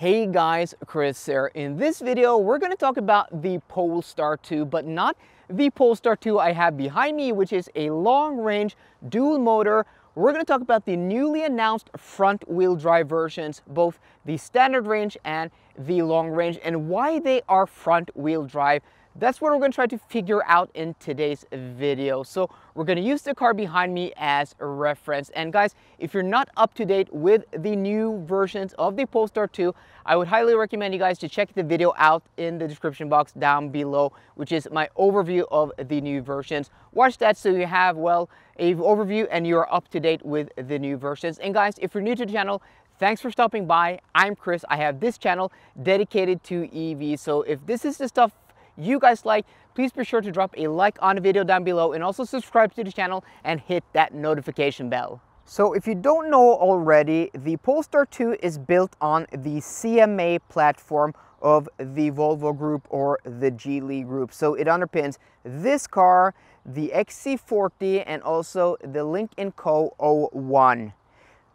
Hey guys, Chris here. In this video, we're gonna talk about the Polestar 2, but not the Polestar 2 I have behind me, which is a long-range dual motor. We're gonna talk about the newly announced front-wheel drive versions, both the standard range and the long range, and why they are front-wheel drive that's what we're gonna try to figure out in today's video. So we're gonna use the car behind me as a reference. And guys, if you're not up to date with the new versions of the Polestar 2, I would highly recommend you guys to check the video out in the description box down below, which is my overview of the new versions. Watch that so you have, well, a overview and you're up to date with the new versions. And guys, if you're new to the channel, Thanks for stopping by. I'm Chris. I have this channel dedicated to EVs. So if this is the stuff you guys like, please be sure to drop a like on the video down below and also subscribe to the channel and hit that notification bell. So if you don't know already, the Polestar 2 is built on the CMA platform of the Volvo Group or the Geely Group. So it underpins this car, the XC40 and also the Link & Co 01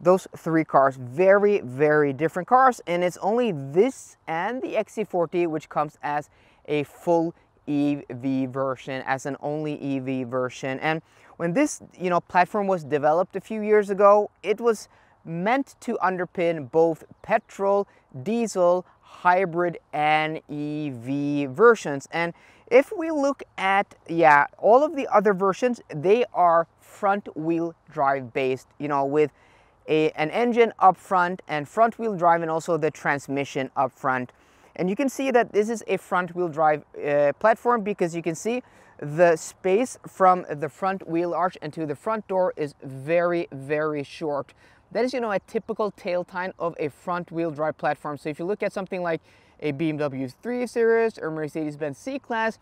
those three cars. Very, very different cars. And it's only this and the XC40 which comes as a full EV version, as an only EV version. And when this you know, platform was developed a few years ago, it was meant to underpin both petrol, diesel, hybrid and EV versions. And if we look at, yeah, all of the other versions, they are front wheel drive based, you know, with a, an engine up front and front wheel drive and also the transmission up front. And you can see that this is a front wheel drive uh, platform because you can see the space from the front wheel arch into the front door is very, very short. That is, you know, a typical tail time of a front wheel drive platform. So if you look at something like a BMW 3 Series or Mercedes-Benz C-Class,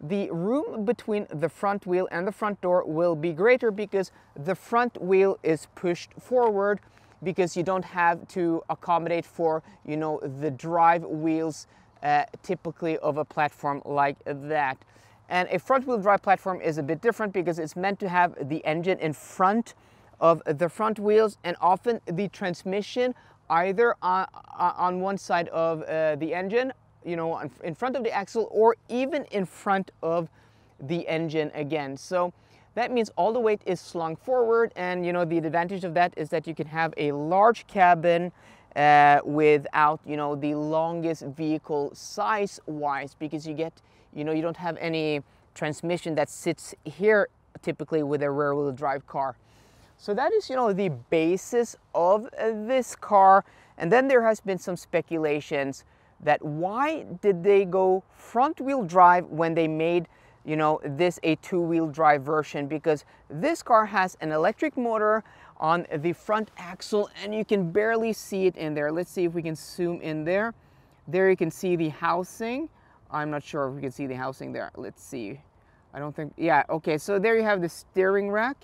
the room between the front wheel and the front door will be greater because the front wheel is pushed forward because you don't have to accommodate for, you know, the drive wheels uh, typically of a platform like that. And a front wheel drive platform is a bit different because it's meant to have the engine in front of the front wheels and often the transmission either on, uh, uh, on one side of uh, the engine you know, in front of the axle or even in front of the engine again. So that means all the weight is slung forward and you know the advantage of that is that you can have a large cabin uh, without you know the longest vehicle size wise because you get you know you don't have any transmission that sits here typically with a rear wheel drive car. So that is you know the basis of this car and then there has been some speculations that why did they go front wheel drive when they made you know this a two wheel drive version because this car has an electric motor on the front axle and you can barely see it in there let's see if we can zoom in there there you can see the housing i'm not sure if we can see the housing there let's see i don't think yeah okay so there you have the steering rack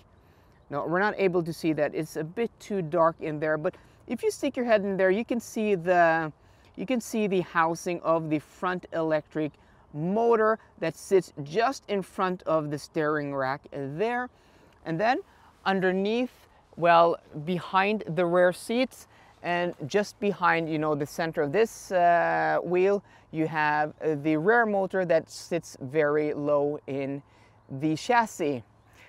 no we're not able to see that it's a bit too dark in there but if you stick your head in there you can see the you can see the housing of the front electric motor that sits just in front of the steering rack there. And then underneath, well, behind the rear seats and just behind, you know, the center of this uh, wheel, you have the rear motor that sits very low in the chassis.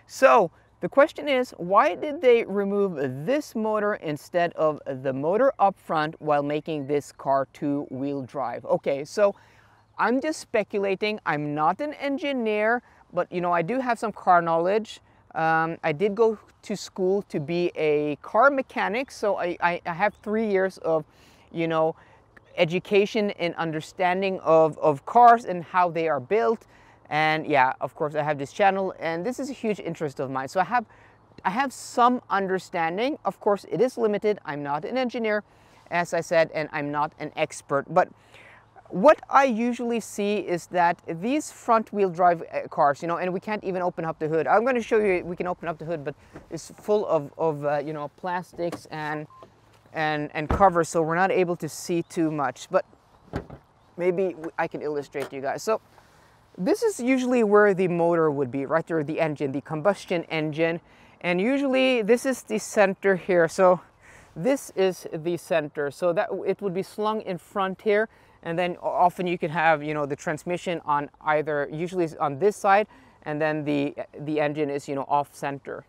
So the question is, why did they remove this motor instead of the motor up front while making this car two-wheel drive? Okay, so I'm just speculating. I'm not an engineer, but you know, I do have some car knowledge. Um, I did go to school to be a car mechanic, so I, I, I have three years of, you know, education and understanding of, of cars and how they are built and yeah of course i have this channel and this is a huge interest of mine so i have i have some understanding of course it is limited i'm not an engineer as i said and i'm not an expert but what I usually see is that these front wheel drive uh, cars, you know, and we can't even open up the hood. I'm going to show you, we can open up the hood, but it's full of, of uh, you know, plastics and, and, and covers, so we're not able to see too much, but maybe I can illustrate to you guys. So this is usually where the motor would be, right there, the engine, the combustion engine. And usually this is the center here. So this is the center. So that it would be slung in front here. And then often you can have, you know, the transmission on either, usually on this side, and then the, the engine is, you know, off center.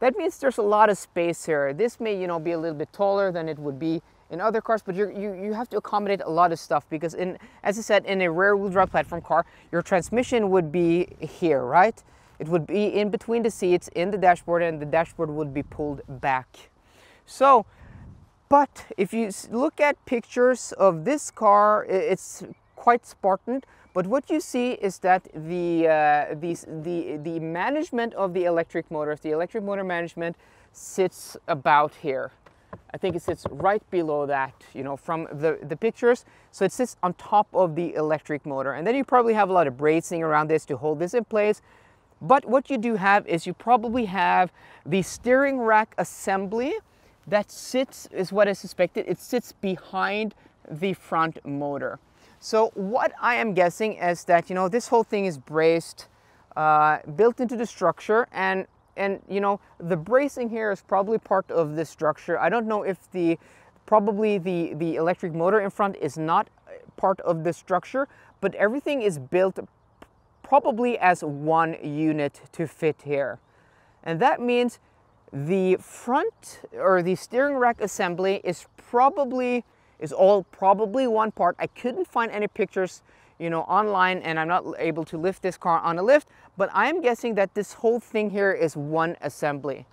That means there's a lot of space here. This may, you know, be a little bit taller than it would be in other cars, but you you, you have to accommodate a lot of stuff because in, as I said, in a rear wheel drive platform car, your transmission would be here, right? It would be in between the seats, in the dashboard, and the dashboard would be pulled back. So, but if you look at pictures of this car, it's quite Spartan, but what you see is that the, uh, the, the, the management of the electric motors, the electric motor management sits about here. I think it sits right below that, you know, from the, the pictures. So it sits on top of the electric motor. And then you probably have a lot of bracing around this to hold this in place. But what you do have is you probably have the steering rack assembly that sits, is what I suspected, it sits behind the front motor. So what I am guessing is that, you know, this whole thing is braced, uh, built into the structure and and you know, the bracing here is probably part of this structure. I don't know if the, probably the, the electric motor in front is not uh, part of this structure, but everything is built probably as one unit to fit here. And that means the front or the steering rack assembly is probably, is all probably one part. I couldn't find any pictures you know, online and I'm not able to lift this car on a lift, but I'm guessing that this whole thing here is one assembly.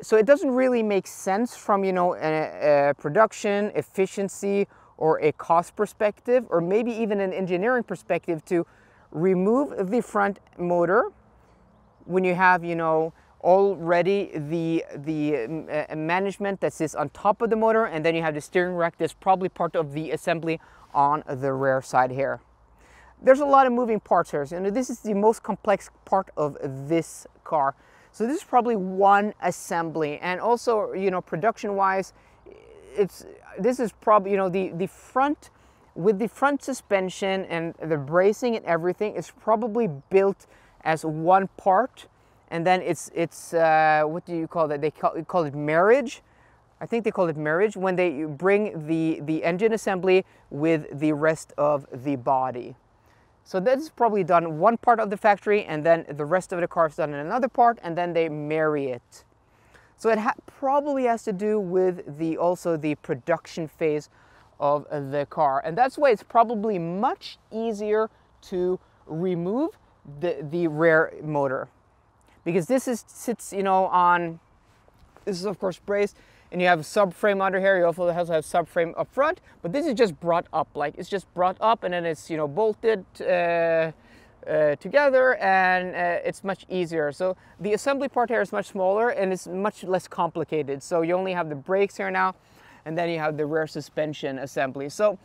So it doesn't really make sense from, you know, a, a production, efficiency, or a cost perspective, or maybe even an engineering perspective to remove the front motor when you have, you know, already the, the uh, management that sits on top of the motor and then you have the steering rack that's probably part of the assembly on the rear side here there's a lot of moving parts here. So, you know, this is the most complex part of this car. So this is probably one assembly. And also, you know, production wise, it's, this is probably, you know, the, the front, with the front suspension and the bracing and everything, it's probably built as one part. And then it's, it's uh, what do you call that? They call, they call it marriage. I think they call it marriage, when they bring the, the engine assembly with the rest of the body. So that is probably done one part of the factory and then the rest of the car is done in another part and then they marry it. So it ha probably has to do with the also the production phase of the car. And that's why it's probably much easier to remove the, the rear motor because this is sits, you know, on, this is of course braced, and you have a subframe under here. You also have subframe up front, but this is just brought up. Like it's just brought up and then it's, you know, bolted uh, uh, together and uh, it's much easier. So the assembly part here is much smaller and it's much less complicated. So you only have the brakes here now and then you have the rear suspension assembly. So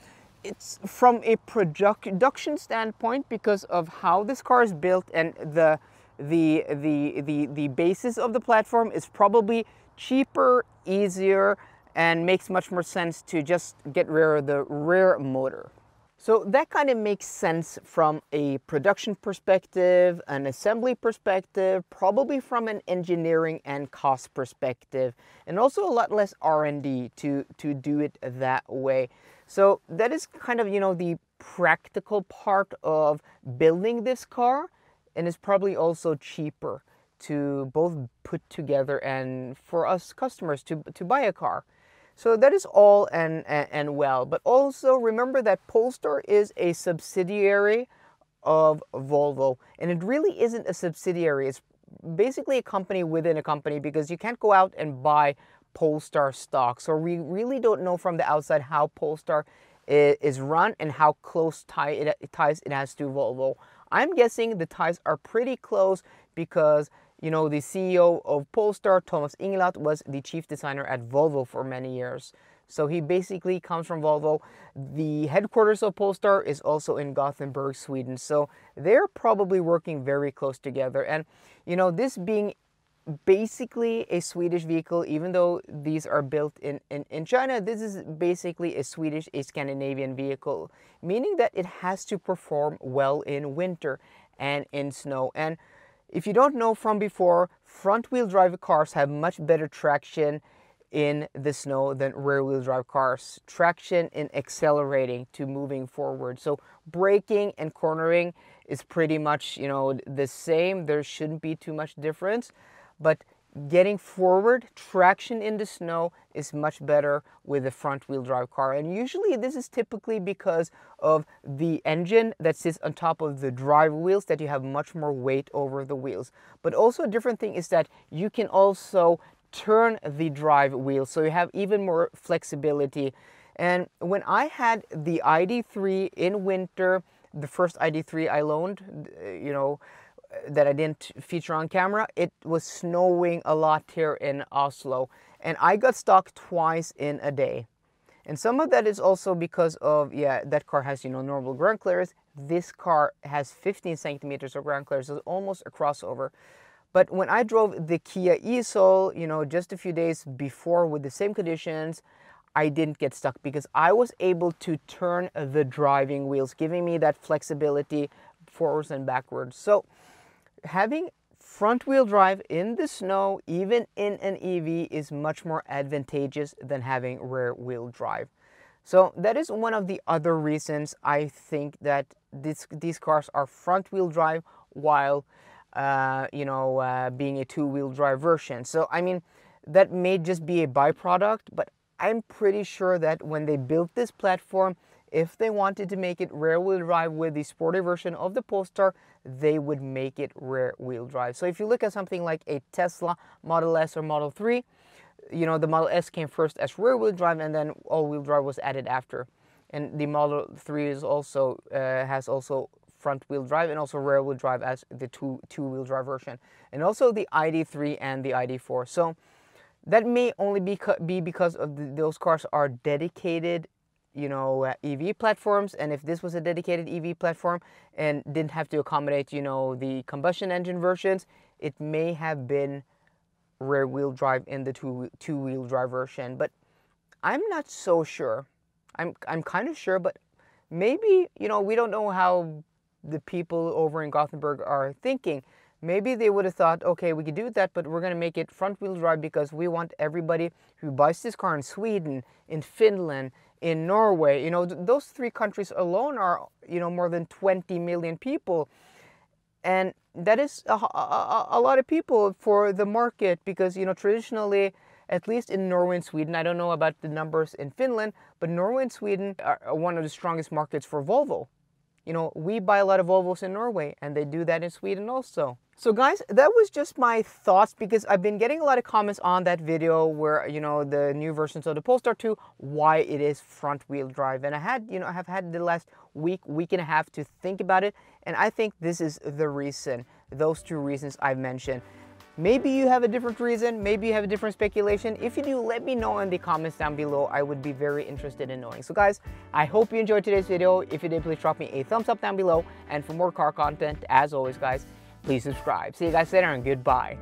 it's from a production standpoint because of how this car is built and the the the the the basis of the platform is probably cheaper, easier, and makes much more sense to just get rid of the rear motor. So that kind of makes sense from a production perspective, an assembly perspective, probably from an engineering and cost perspective, and also a lot less R&D to, to do it that way. So that is kind of, you know, the practical part of building this car and it's probably also cheaper to both put together and for us customers to, to buy a car. So that is all and, and, and well. But also remember that Polestar is a subsidiary of Volvo. And it really isn't a subsidiary. It's basically a company within a company because you can't go out and buy Polestar stock. So we really don't know from the outside how Polestar is run and how close tie it, ties it has to Volvo. I'm guessing the ties are pretty close because you know, the CEO of Polestar, Thomas Ingelat, was the chief designer at Volvo for many years. So he basically comes from Volvo. The headquarters of Polestar is also in Gothenburg, Sweden. So they're probably working very close together. And, you know, this being basically a Swedish vehicle, even though these are built in, in, in China, this is basically a Swedish, a Scandinavian vehicle, meaning that it has to perform well in winter and in snow. And if you don't know from before, front wheel drive cars have much better traction in the snow than rear wheel drive cars. Traction in accelerating to moving forward. So braking and cornering is pretty much, you know, the same. There shouldn't be too much difference, but getting forward traction in the snow is much better with a front wheel drive car and usually this is typically because of the engine that sits on top of the drive wheels that you have much more weight over the wheels but also a different thing is that you can also turn the drive wheel so you have even more flexibility and when I had the ID3 in winter the first ID3 I loaned you know that I didn't feature on camera, it was snowing a lot here in Oslo. And I got stuck twice in a day. And some of that is also because of, yeah, that car has, you know, normal ground clearance. This car has 15 centimeters of ground clearance, so almost a crossover. But when I drove the Kia e you know, just a few days before with the same conditions, I didn't get stuck because I was able to turn the driving wheels, giving me that flexibility forwards and backwards. So having front wheel drive in the snow, even in an EV, is much more advantageous than having rear wheel drive. So that is one of the other reasons I think that this, these cars are front wheel drive while, uh, you know, uh, being a two wheel drive version. So, I mean, that may just be a byproduct, but I'm pretty sure that when they built this platform, if they wanted to make it rear-wheel drive with the sporty version of the Polestar, they would make it rear-wheel drive. So if you look at something like a Tesla Model S or Model 3, you know, the Model S came first as rear-wheel drive and then all-wheel drive was added after. And the Model 3 is also uh, has also front-wheel drive and also rear-wheel drive as the two two-wheel drive version. And also the ID3 and the ID4. So that may only be, be because of the, those cars are dedicated you know, uh, EV platforms, and if this was a dedicated EV platform and didn't have to accommodate, you know, the combustion engine versions, it may have been rear wheel drive in the two two wheel drive version. But I'm not so sure. I'm I'm kind of sure, but maybe you know we don't know how the people over in Gothenburg are thinking maybe they would have thought, okay, we could do that, but we're going to make it front wheel drive because we want everybody who buys this car in Sweden, in Finland, in Norway, you know, th those three countries alone are, you know, more than 20 million people. And that is a, a, a lot of people for the market because, you know, traditionally, at least in Norway and Sweden, I don't know about the numbers in Finland, but Norway and Sweden are one of the strongest markets for Volvo. You know, we buy a lot of Volvos in Norway, and they do that in Sweden also. So guys, that was just my thoughts because I've been getting a lot of comments on that video where, you know, the new versions of the Polestar 2, why it is front wheel drive. And I had, you know, I have had the last week, week and a half to think about it. And I think this is the reason, those two reasons I've mentioned. Maybe you have a different reason, maybe you have a different speculation. If you do, let me know in the comments down below. I would be very interested in knowing. So guys, I hope you enjoyed today's video. If you did, please drop me a thumbs up down below. And for more car content, as always guys, please subscribe. See you guys later and goodbye.